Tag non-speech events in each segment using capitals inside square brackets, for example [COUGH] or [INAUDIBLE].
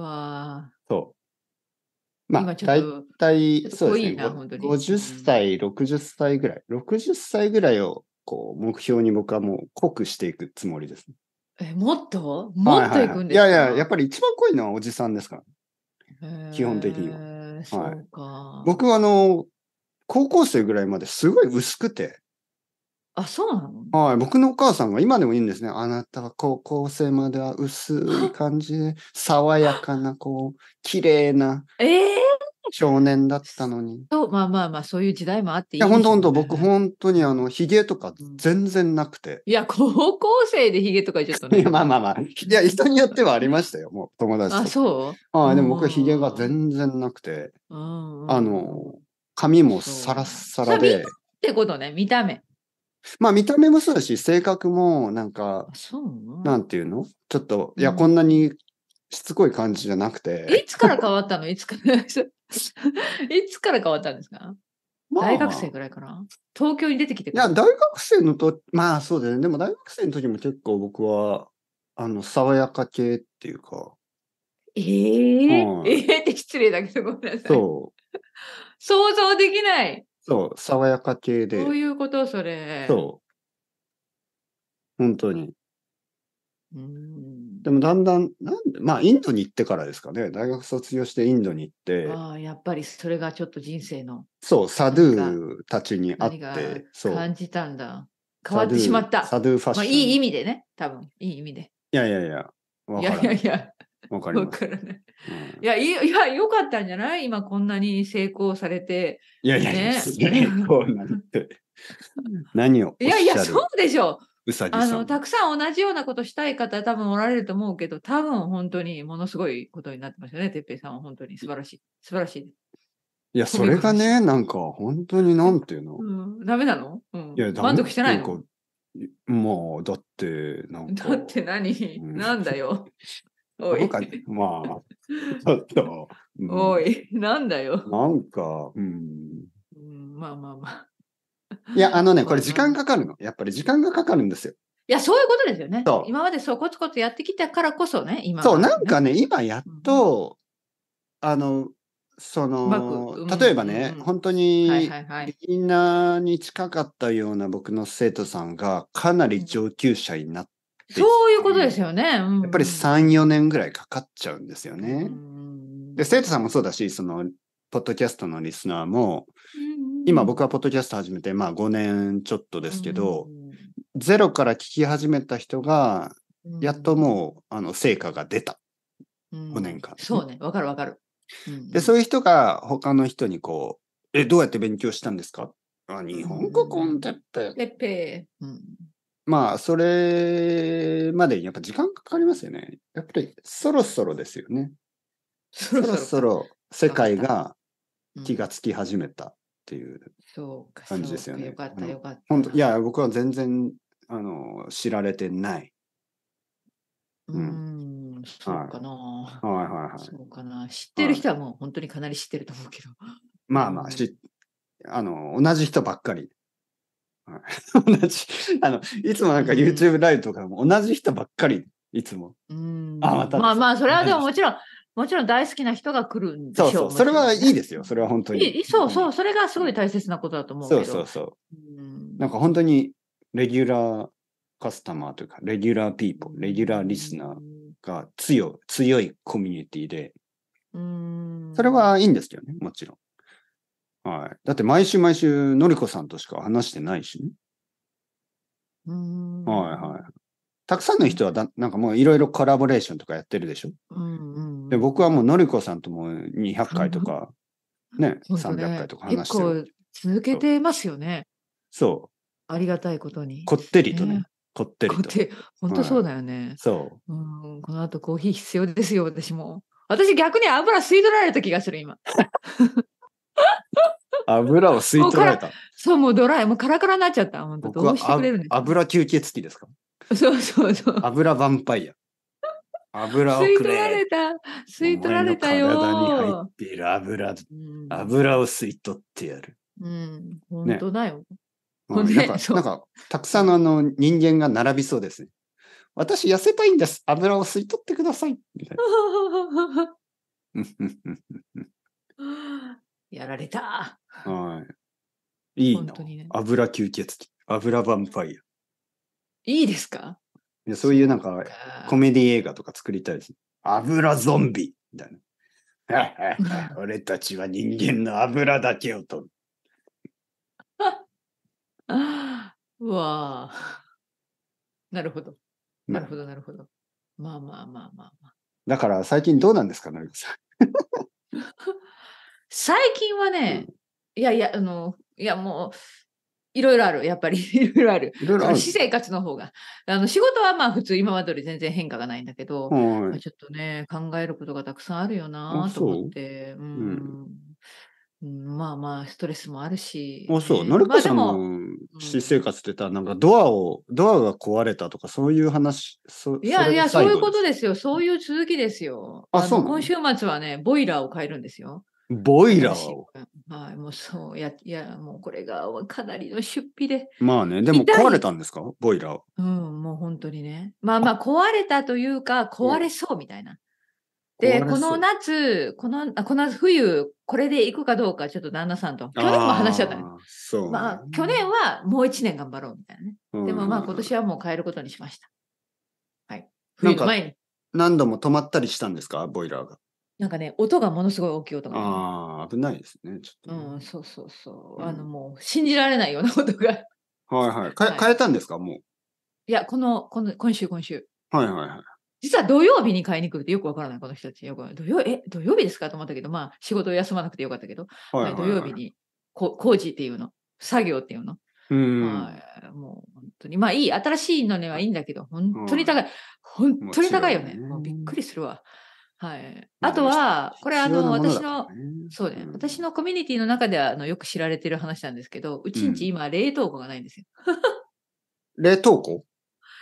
わそう。まあ、大体、そうですね。50歳、60歳ぐらい。60歳ぐらいを、こう、目標に僕はもう濃くしていくつもりですね。え、もっともっといくんですか、はいはいはい、いやいや、やっぱり一番濃いのはおじさんですから。基本的には。はい、僕はあの、高校生ぐらいまですごい薄くて、あ、そうなのはい。僕のお母さんが今でもいいんですね。あなたは高校生までは薄い感じで、[LAUGHS] 爽やかな、こう、綺麗な。ええ少年だったのに。そう、まあまあまあ、そういう時代もあっていい、ね、いや、本当本当僕本当にあの、髭とか全然なくて。いや、高校生で髭とかちゃったね。[LAUGHS] いや、まあまあまあ。いや、人によってはありましたよ、もう友達と。あ、そうああ、でも僕は髭が全然なくて。あの、髪もサラッサラで。ってことね、見た目。まあ見た目もそうだし、性格もなんか、そうなんていうのちょっと、いや、こんなにしつこい感じじゃなくて。いつから変わったのいつから [LAUGHS] いつから変わったんですか、まあ、大学生ぐらいかな東京に出てきていや、大学生のと、まあそうだね。でも大学生の時も結構僕は、あの、爽やか系っていうか。えー、うん、えーって失礼だけどごめんなさい。そう。想像できない。そう、爽やか系で。そういうこと、それ。そう。本当に。うんでもだんだん、なんで、まあ、インドに行ってからですかね、大学卒業してインドに行って、ああやっぱりそれがちょっと人生の。そう、サドゥーたちに会って、そう。感じたんだ。変わってしまった。サドゥーファッション。まあ、いい意味でね、多分いい意味で。いやいやいや、いやいやいや。わかります。からね、いや、いや、よかったんじゃない今こんなに成功されて。いやいや、ね、成功なんて。[LAUGHS] 何をいやいや、そうでしょう。うさぎあのたくさん同じようなことしたい方多分おられると思うけど多分本当にものすごいことになってますよね哲平さんは本当に素晴らしい素晴らしいいやそれがねなんか本当になんていうの、うん、ダメなの、うん、いや満足してないのもう、だってなんかだって何、うん、なんだよおい。まあ、ちょっと。うん、おい、なんだよ。なんか、うん。うん、まあまあまあ。いや、あのね、これ時間かかるの。やっぱり時間がかかるんですよ。いや、そういうことですよね。今までそうコツコツやってきたからこそね、今、ね、そう、なんかね、今やっと、うん、あの、その、例えばね、うん、本当に、ビギナーに近かったような僕の生徒さんが、かなり上級者になっそういうことですよね。やっぱり3、4年ぐらいかかっちゃうんですよね。で、生徒さんもそうだし、その、ポッドキャストのリスナーも、今僕はポッドキャスト始めて、まあ5年ちょっとですけど、ゼロから聞き始めた人が、やっともう、あの、成果が出た。5年間、そうね。わかるわかる。で、そういう人が他の人にこう、え、どうやって勉強したんですかあ日本語コンテッペ。ペッペ。うんまあ、それまでにやっぱ時間かかりますよね。やっぱりそろそろですよね。そろそろ世界が気がつき始めたっていう感じですよね。よかったよかった。いや、僕は全然あの知られてない。うん、うんそうかな、はい。はいはいはい。そうかな。知ってる人はもう本当にかなり知ってると思うけど。まあまあ、しあの同じ人ばっかり [LAUGHS] 同じ、あの、いつもなんか YouTube ライブとかも同じ人ばっかり、いつも。うん。あ、また。まあまあ、それはでももちろん、もちろん大好きな人が来るんでしょう。そうそう。それはいいですよ。それは本当に。いそうそう。それがすごい大切なことだと思うけど。そうそうそう。うん、なんか本当に、レギュラーカスタマーというか、レギュラーピーポー、レギュラーリスナーが強い、強いコミュニティで、うんそれはいいんですけどね、もちろん。はい。だって毎週毎週、のりこさんとしか話してないしね。うん。はいはい。たくさんの人はだ、なんかもういろいろコラボレーションとかやってるでしょ。うんうん、で僕はもうのりこさんとも200回とか、ね、うん、300回とか話してる。結構続けてますよね。そう。ありがたいことに。こってりとね。こってりと。本当そうだよね。はい、そう。うん、この後コーヒー必要ですよ、私も。私逆に油吸い取られた気がする、今。[LAUGHS] 油を吸い取られた。そうもうドライもうカラカラになっちゃった本当どうしてくれるんですか。油吸血鬼ですか。そうそうそう。油ヴァンパイア。油を吸い取られた。吸い取られたよ。体に入っている油、油を吸い取ってやる。うん、本当だよ。ね、ねなんか、なんかたくさんのあの人間が並びそうですね。私痩せたいんです。油を吸い取ってください。みたいな。[LAUGHS] やられた。はい。いいな。ね、油吸血鬼。油ヴァンパイア。いいですかいやそういうなんか、コメディ映画とか作りたいです油ゾンビみたいな。[LAUGHS] 俺たちは人間の油だけを取る。[LAUGHS] うわあ。なるほど。なるほど、なるほど。まあまあまあまあまあ。だから最近どうなんですか、成子さん。[LAUGHS] 最近はね、うん、いやいや、あの、いやもう、いろいろある、やっぱり。いろいろある。いろいろある私生活の方が。あの仕事はまあ普通、今までより全然変化がないんだけど、まあ、ちょっとね、考えることがたくさんあるよなと思って。うん、うん、まあまあ、ストレスもあるし。あそう、のりこさんの私生活ってた、なんかドアを、ドアが壊れたとか、そういう話、いやいや、そういうことですよ。そういう続きですよ。あ、そう。今週末はね、ボイラーを変えるんですよ。ボイラーを。はい、もうそうや、いや、もうこれがかなりの出費で。まあね、でも壊れたんですかボイラー。うん、もう本当にね。まあまあ、壊れたというか、壊れそうみたいな。で、この夏、この、この冬、これで行くかどうか、ちょっと旦那さんと、去年も話し合ったね。そう、まあ、去年はもう一年頑張ろうみたいなね。でもまあ、今年はもう変えることにしました。はい。冬前に。何度も止まったりしたんですかボイラーが。なんかね、音がものすごい大きい音が。ああ、危ないですね。ちょっと、ね、うん、そうそうそう。うん、あの、もう、信じられないような音が。[LAUGHS] はいはい。変、はい、変えたんですか、もう。いや、この、この、今週、今週。はいはいはい。実は土曜日に買いに来るってよくわからない、この人たち。よく土曜え、土曜日ですかと思ったけど、まあ、仕事を休まなくてよかったけど、はい、はいはい、土曜日にこ工事っていうの、作業っていうの。うん。まあ、もう、本当に。まあ、いい、新しいのにはいいんだけど、本当に高い。はい、本当に高いよね。もうびっくりするわ。はい。あとは、これあの、私の、そうね、私のコミュニティの中ではあのよく知られてる話なんですけど、うちんち今、冷凍庫がないんですよ。冷凍庫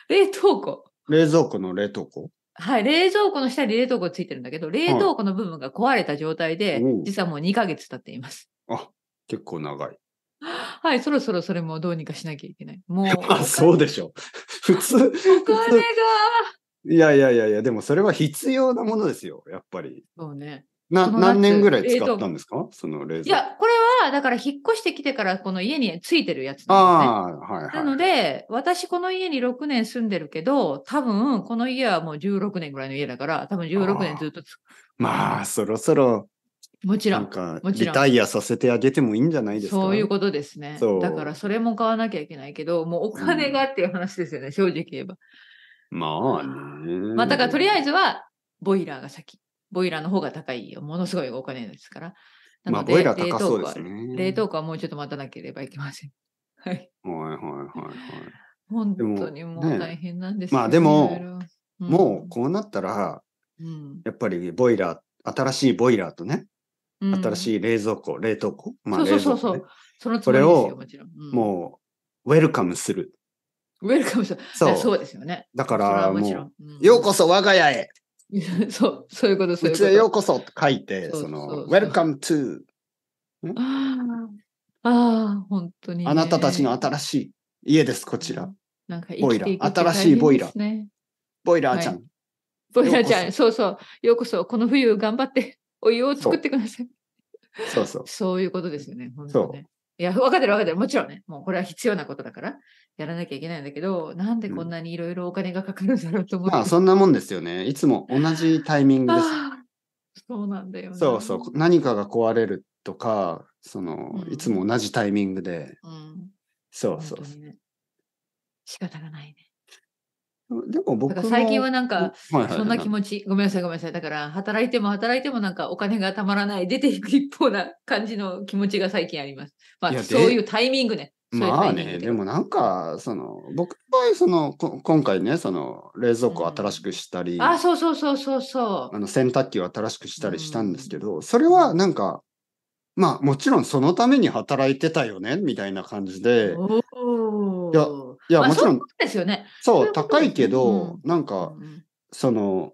冷凍庫。冷蔵庫の冷凍庫はい、冷蔵庫の下に冷凍庫ついてるんだけど、冷凍庫の部分が壊れた状態で、実はもう2ヶ月経っています。あ、結構長い。はい、そろそろそれもどうにかしなきゃいけない。もう。[LAUGHS] あ、そうでしょ。普通。お金が。いやいやいやいや、でもそれは必要なものですよ、やっぱり。そうね。な何年ぐらい使ったんですか、えー、その冷蔵いや、これは、だから引っ越してきてから、この家についてるやつなんですね。はいはい、なので、私、この家に6年住んでるけど、多分、この家はもう16年ぐらいの家だから、多分16年ずっとまあ、そろそろ、もちろん、なんかリタイアさせてあげてもいいんじゃないですか。そういうことですね。だから、それも買わなきゃいけないけど、もうお金がっていう話ですよね、うん、正直言えば。まあね。まあだからとりあえずはボイラーが先。ボイラーの方が高いよ。ものすごいお金ですから。まあ、ボイラー高そうですね。冷凍庫はもうちょっと待たなければいけません。[LAUGHS] はい。はいはいはいはい。本当にもう大変なんです、ね、まあでも、うん、もうこうなったら、うん、やっぱりボイラー、新しいボイラーとね、うん、新しい冷蔵庫、冷凍庫、まあ、ね、そうそうそうそう。それを、もう、ウェルカムする。ウェルカムそうそうですよね。だからもう、ようこそ我が家へそう、そういうこと、そういうこと。うちへようこそって書いて、その、ウェルカムトゥああ、本当に、ね、あなたたちの新しい家です、こちら。なんかボイラー。新しいボイラー。ね、ボイラーちゃん、はい。ボイラーちゃん、そうそう。ようこそ、この冬頑張ってお湯を作ってください。そうそうそう。そういうことですよね。ねそう。いや、分かってる分かってる。もちろんね。もうこれは必要なことだから。やらなきゃいけないんだけど、なんでこんなにいろいろお金がかかるんだろうと思って、うん、まあそんなもんですよね。いつも同じタイミングです。[LAUGHS] そうなんだよ、ね、そうそう。何かが壊れるとか、その、うん、いつも同じタイミングで。うん、そうそう、ね、仕方がないね。でも僕最近はなんか、そんな気持ち、ごめんなさい、ごめんなさい。だから、働いても働いてもなんかお金がたまらない、出ていく一方な感じの気持ちが最近あります。まあ、そういうタイミングね。まあね、でもなんか、その、僕の場合、その、今回ね、その、冷蔵庫を新しくしたり、うん、あ、そうそうそうそうそう。あの、洗濯機を新しくしたりしたんですけど、うん、それはなんか、まあ、もちろんそのために働いてたよね、みたいな感じで。いや、いや、もちろん。そうですよね。そう、高いけど、うん、なんか、その、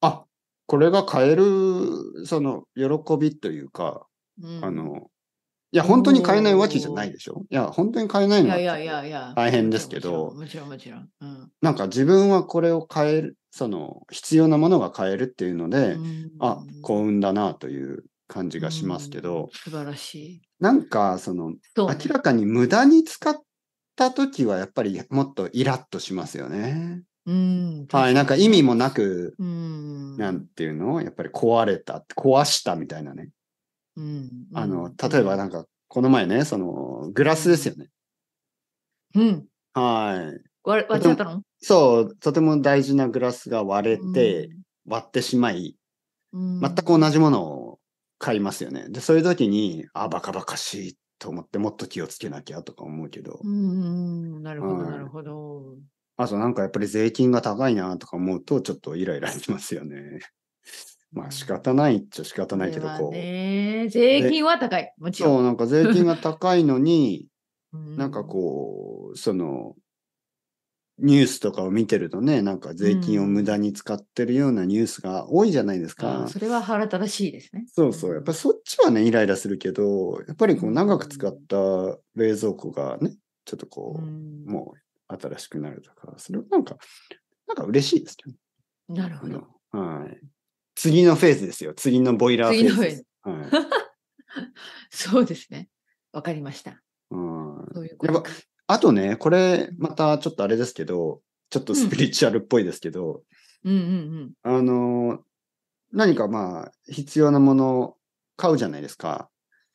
あ、これが買える、その、喜びというか、あの、いや、本当に買えないわけじゃないでしょいや、本当に買えないのは大変ですけど、もちろん、もちろん。うん、なんか自分はこれを買える、その、必要なものが買えるっていうので、あ、幸運だなという感じがしますけど、素晴らしい。なんか、その、明らかに無駄に使った時は、やっぱりもっとイラッとしますよね。うん、はい、なんか意味もなく、うん、なんていうのやっぱり壊れた、壊したみたいなね。うんあの、例えばなんか、この前ね、その、グラスですよね。うん。はい。割割っちゃったのそう、とても大事なグラスが割れて、割ってしまい、全く同じものを買いますよね。で、そういう時に、あ、バカバカしいと思って、もっと気をつけなきゃとか思うけど。うん、なるほど、なるほど。あとなんかやっぱり税金が高いなとか思うと、ちょっとイライラしますよね。まあ仕方ないっちゃ仕方ないけど、こう。ね、税金は高い。もちろん。そう、なんか税金が高いのに、[LAUGHS] なんかこう、その、ニュースとかを見てるとね、なんか税金を無駄に使ってるようなニュースが多いじゃないですか。うん、それは腹立たしいですね。そうそう。やっぱそっちはね、イライラするけど、やっぱりこう長く使った冷蔵庫がね、ちょっとこう、うん、もう新しくなるとか、それはなんか、なんか嬉しいですけど、ね、なるほど。はい。次のフェーズですよ。次のボイラーフェーズはい、[LAUGHS] そうですね。わかりました。あとね、これ、またちょっとあれですけど、ちょっとスピリチュアルっぽいですけど、あの、何かまあ、必要なものを買うじゃないですか。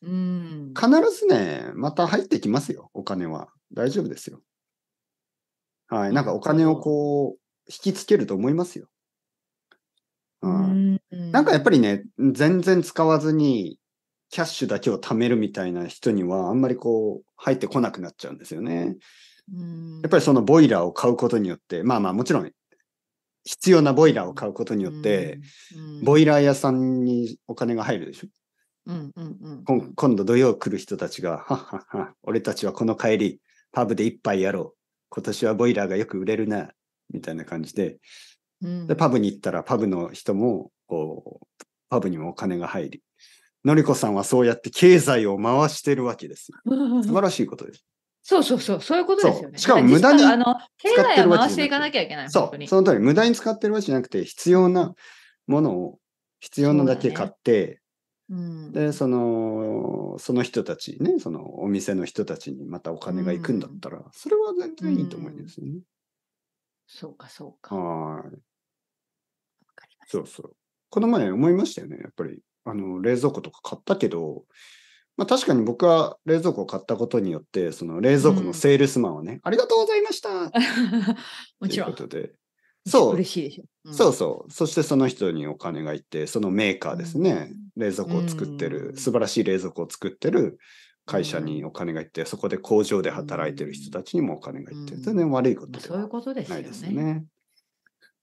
うん。必ずね、また入ってきますよ、お金は。大丈夫ですよ。はい。なんかお金をこう、引きつけると思いますよ。うん、なんかやっぱりね、全然使わずに、キャッシュだけを貯めるみたいな人には、あんまりこう、入ってこなくなっちゃうんですよね。やっぱりそのボイラーを買うことによって、まあまあもちろん、必要なボイラーを買うことによって、ボイラー屋さんにお金が入るでしょ。うんうんうん、今度土曜来る人たちが、ははは、俺たちはこの帰り、パブで一杯やろう。今年はボイラーがよく売れるな、みたいな感じで、で、パブに行ったら、パブの人も、こう、パブにもお金が入り、のりこさんはそうやって経済を回してるわけです素晴らしいことです。そうそうそう、そういうことですよね。しかも無駄にあの、経済を回していかなきゃいけない。そう、その通り、無駄に使ってるわけじゃなくて、必要なものを必要なだけ買って、で、その、その人たちね、そのお店の人たちにまたお金が行くんだったら、うん、それは全然いいと思いますよね。うん、そうか、そうか。はい。そうそう。この前思いましたよね。やっぱり、あの、冷蔵庫とか買ったけど、まあ確かに僕は冷蔵庫を買ったことによって、その冷蔵庫のセールスマンはね、うん、ありがとうございました [LAUGHS] もちろん。ということで。そう。嬉しいでしょ、うん。そうそう。そしてその人にお金がいって、そのメーカーですね、うん、冷蔵庫を作ってる、素晴らしい冷蔵庫を作ってる会社にお金がいって、そこで工場で働いてる人たちにもお金がいって、全然悪いことではないですね。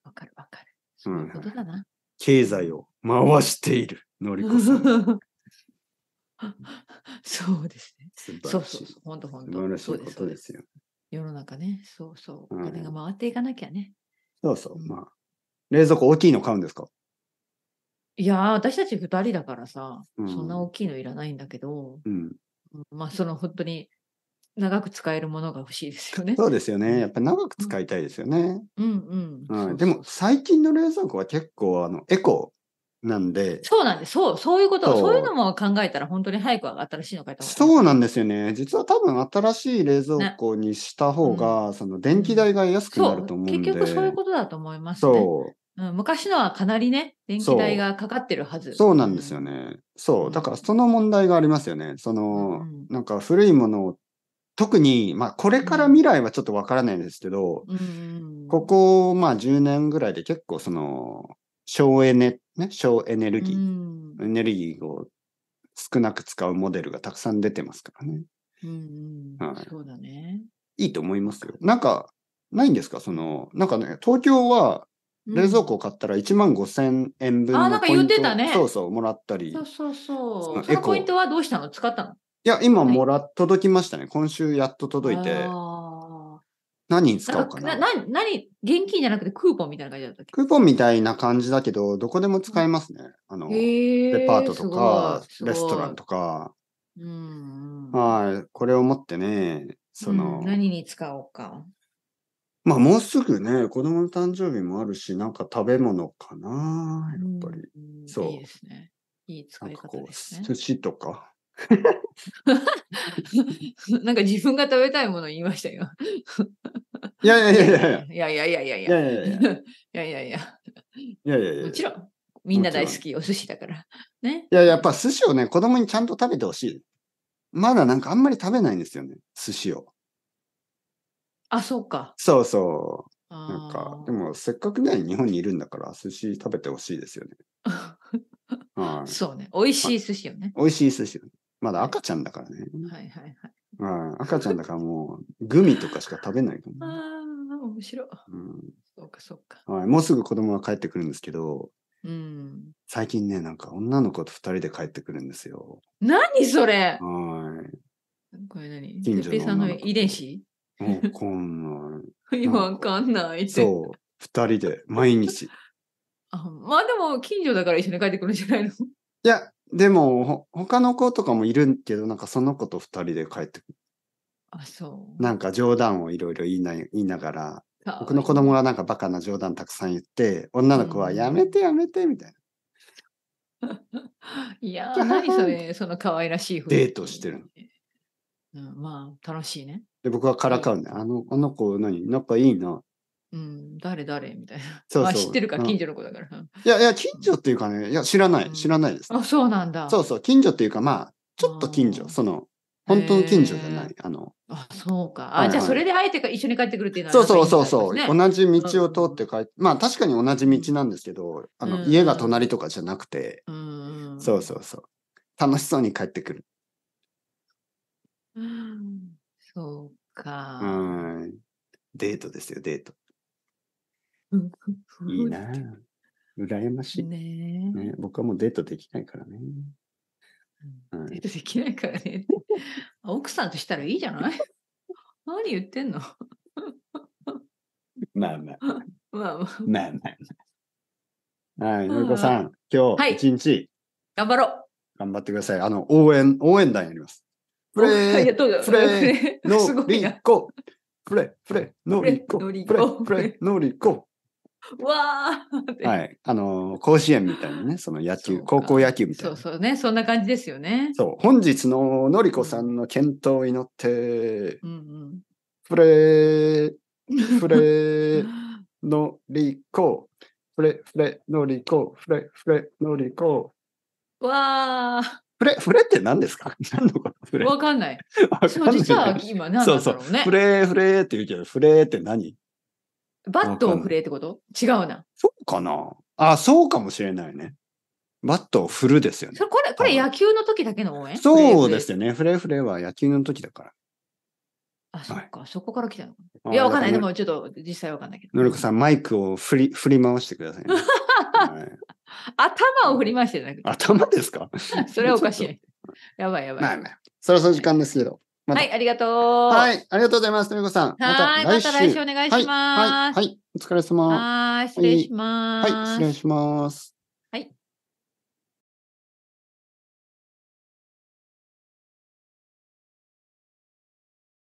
わ、かるわかる。そういうことだな、うん。経済を回している、のりこさん。[LAUGHS] そうですね。そうそうそう。本当本当。そうですいですよ。世の中ね、そうそう。お金が回っていかなきゃね。そうそう。まあ、冷蔵庫大きいの買うんですかいや私たち2人だからさ、うん、そんな大きいのいらないんだけど、うん、まあ、その本当に長く使えるものが欲しいですよね。そうですよね。やっぱり長く使いたいですよね。うん、うん、うん。でも最近の冷蔵庫は結構あのエコなんで。そうなんです。そう、そういうこと、そういうのも考えたら本当に早く新しいの買ったそうなんですよね。実は多分新しい冷蔵庫にした方が、うん、その電気代が安くなると思うんで。結局そういうことだと思います、ね、う。ん、昔のはかなりね、電気代がかかってるはず。そうなんですよね。うん、そう。だからその問題がありますよね。その、うん、なんか古いものを特に、まあ、これから未来はちょっとわからないんですけど、うん、ここ、まあ、10年ぐらいで結構、その、省エネ、ね、省エネルギー、うん、エネルギーを少なく使うモデルがたくさん出てますからね。うんん、はい、そうだね。いいと思いますよ。なんか、ないんですかその、なんかね、東京は、冷蔵庫を買ったら1万5千円分のポイント、うん、あ、なんか言ってたね。そうそう、もらったり。そうそうそう。そのポイントはどうしたの使ったのいや、今もら、届きましたね。今週やっと届いて。何に使おうかな。な、な、何、現金じゃなくてクーポンみたいな感じだったっけクーポンみたいな感じだけど、どこでも使えますね。あの、デパートとか、レストランとか。うん、うん。はい。これを持ってね、その。うん、何に使おうか。まあ、もうすぐね、子供の誕生日もあるし、なんか食べ物かな、やっぱり。うん、そう。いいですね。いい使い方ですね。寿司とか。[LAUGHS] なんか自分が食べたいもの言いましたよ。いやいやいやいやいやいやいやいやいやいやいやいやいやいやいやいやいやもちろんみんな大好きお寿司だから。ね。いややっぱ寿司をね子供にちゃんと食べてほしい。まだなんかあんまり食べないんですよね寿司を。あそうか。そうそう。なんかでもせっかくね日本にいるんだから寿司食べてほしいですよね。[LAUGHS] はい、そうね美味しい寿司よね。美味しい寿司よね。まだ赤ちゃんだからね。はいはいはい。あ赤ちゃんだからもう、グミとかしか食べないかも、ね。ああ、面白い。うん。そうかそうか。はい。もうすぐ子供が帰ってくるんですけど、うん、最近ね、なんか女の子と二人で帰ってくるんですよ。何それはい。これ何近所のさんの遺伝子わかこんない。わかんないって。そう。二人で、毎日。[LAUGHS] あまあでも、近所だから一緒に帰ってくるんじゃないのいや、でも、他の子とかもいるけど、なんかその子と二人で帰ってくる。あ、そう。なんか冗談をいろいろ言いな言いながら、僕の子供はなんかバカな冗談たくさん言って、女の子はやめてやめてみたいな。[LAUGHS] いやー、何それ、[LAUGHS] その可愛らしいデートしてるの、うん。まあ、楽しいね。で、僕はからかうね。あの、あの子何、仲いいな。うん、誰誰みたいな。そうそうあ、知ってるか、近所の子だから、いやいや、近所っていうかね、いや、知らない、知らないです、あ、そうなんだ。そうそう、近所っていうか、まあ、ちょっと近所、その、本当の近所じゃない。あの。あ、そうか。あ、じゃあ、それであえて一緒に帰ってくるっていうのは、そうそうそうそう。同じ道を通って帰って、まあ、確かに同じ道なんですけど、あの、家が隣とかじゃなくて、そうそうそう。楽しそうに帰ってくる。うん、そうか。はい。デートですよ、デート。いいな羨ましい、ねね。僕はもうデートできないからね。デートできないからね。[LAUGHS] 奥さんとしたらいいじゃない何言ってんの [LAUGHS] まあまあ。まあまあ。まあまあ。はい、のりこさん、今日一日、はい、頑張ろう。頑張ってください。あの、応援、応援団やります。プレイ、プレイ、のりこ、プレイ、プレイ、ノりこ、プレイ、ノりこ、わーはい。あの、甲子園みたいなね、その野球、高校野球みたいな。そうそうね、そんな感じですよね。そう、本日ののりこさんの健闘を祈って、フんうん、プレフレのりこ、フレフレのりこ、フレフレのりこ。わー。フレ、フレって何ですか何のことフレわかんない。わかんない。実は今何だろうね。そうそう。フレフレって言うけど、フレって何バットを振れってこと違うな。そうかなあ、そうかもしれないね。バットを振るですよね。れこれ、これ野球の時だけの応援そうですよね。フレフレは野球の時だから。あ、そっか、はい、そこから来たのかいや、わかんない。でも、ちょっと実際わかんないけど。のりこさん、マイクを振り、振り回してください、ねはい、頭を振り回してなくて。頭ですか [LAUGHS] それはおかしい。[LAUGHS] やばいやばい。まあまあ、そろそろ時間ですけど。ま、はい、ありがとう。はい、ありがとうございます。とみこさん。はい、また来週お願いします。はい、はい、はい、お疲れ様。はい、失礼します。はい、失礼します。